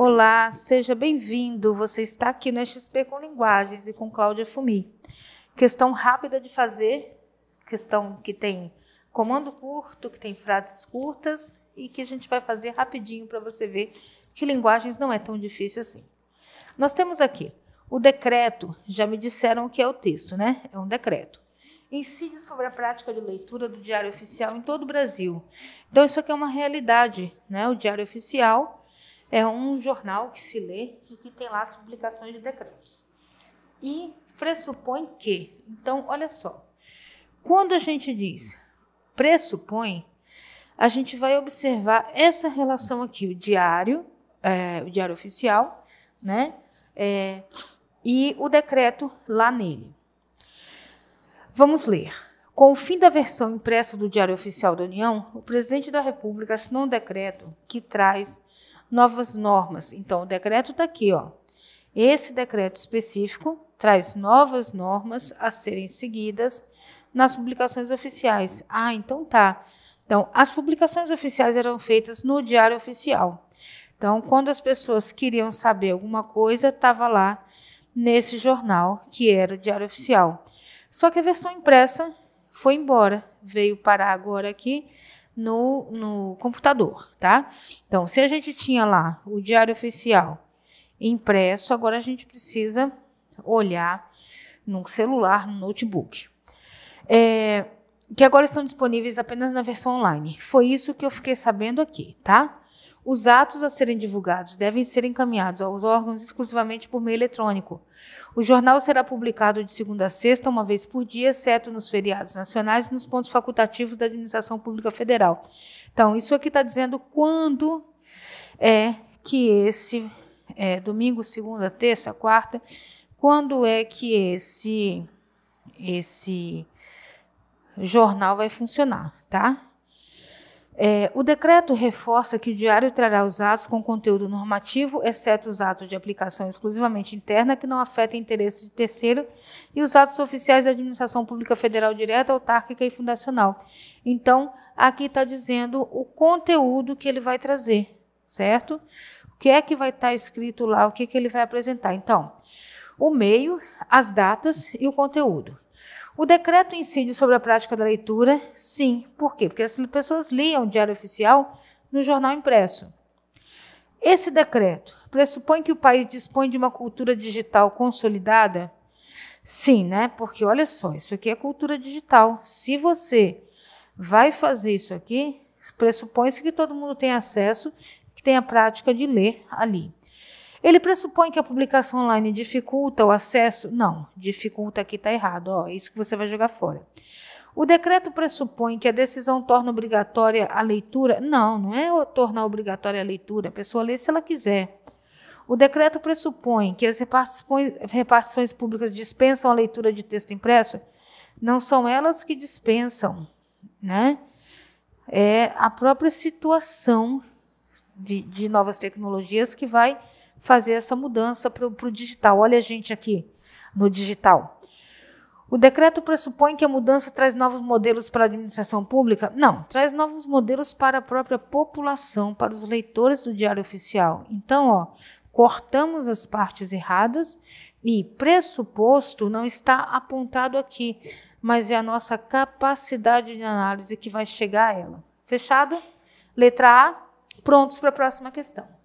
Olá, seja bem-vindo. Você está aqui no XP com Linguagens e com Cláudia Fumi. Questão rápida de fazer, questão que tem comando curto, que tem frases curtas e que a gente vai fazer rapidinho para você ver que linguagens não é tão difícil assim. Nós temos aqui o decreto, já me disseram o que é o texto, né? É um decreto. Incide sobre a prática de leitura do Diário Oficial em todo o Brasil. Então, isso aqui é uma realidade, né? O Diário Oficial é um jornal que se lê e que tem lá as publicações de decretos. E pressupõe que. Então, olha só. Quando a gente diz pressupõe, a gente vai observar essa relação aqui, o diário, é, o diário oficial, né? É, e o decreto lá nele. Vamos ler. Com o fim da versão impressa do Diário Oficial da União, o presidente da República assinou um decreto que traz novas normas. Então, o decreto está aqui, ó. Esse decreto específico traz novas normas a serem seguidas nas publicações oficiais. Ah, então tá. Então, as publicações oficiais eram feitas no Diário Oficial. Então, quando as pessoas queriam saber alguma coisa, estava lá nesse jornal, que era o Diário Oficial. Só que a versão impressa foi embora, veio parar agora aqui no, no computador, tá? Então, se a gente tinha lá o diário oficial impresso, agora a gente precisa olhar num celular, no notebook. É, que agora estão disponíveis apenas na versão online. Foi isso que eu fiquei sabendo aqui, tá? Os atos a serem divulgados devem ser encaminhados aos órgãos exclusivamente por meio eletrônico. O jornal será publicado de segunda a sexta, uma vez por dia, exceto nos feriados nacionais e nos pontos facultativos da Administração Pública Federal. Então, isso aqui está dizendo quando é que esse é, domingo, segunda, terça, quarta, quando é que esse esse jornal vai funcionar, tá? É, o decreto reforça que o diário trará os atos com conteúdo normativo, exceto os atos de aplicação exclusivamente interna que não afetem interesse de terceiro e os atos oficiais da administração pública federal direta, autárquica e fundacional. Então, aqui está dizendo o conteúdo que ele vai trazer, certo? O que é que vai estar tá escrito lá, o que, é que ele vai apresentar. Então, o meio, as datas e o conteúdo. O decreto incide sobre a prática da leitura? Sim. Por quê? Porque as pessoas liam o Diário Oficial no jornal impresso. Esse decreto pressupõe que o país dispõe de uma cultura digital consolidada? Sim, né? Porque olha só, isso aqui é cultura digital. Se você vai fazer isso aqui, pressupõe-se que todo mundo tem acesso, que tem a prática de ler ali. Ele pressupõe que a publicação online dificulta o acesso? Não, dificulta aqui está errado, ó, é isso que você vai jogar fora. O decreto pressupõe que a decisão torna obrigatória a leitura? Não, não é tornar obrigatória a leitura, a pessoa lê se ela quiser. O decreto pressupõe que as repartições públicas dispensam a leitura de texto impresso? Não são elas que dispensam, né? É a própria situação de, de novas tecnologias que vai fazer essa mudança para o digital. Olha a gente aqui no digital. O decreto pressupõe que a mudança traz novos modelos para a administração pública? Não, traz novos modelos para a própria população, para os leitores do Diário Oficial. Então, ó, cortamos as partes erradas e pressuposto não está apontado aqui, mas é a nossa capacidade de análise que vai chegar a ela. Fechado? Letra A, prontos para a próxima questão.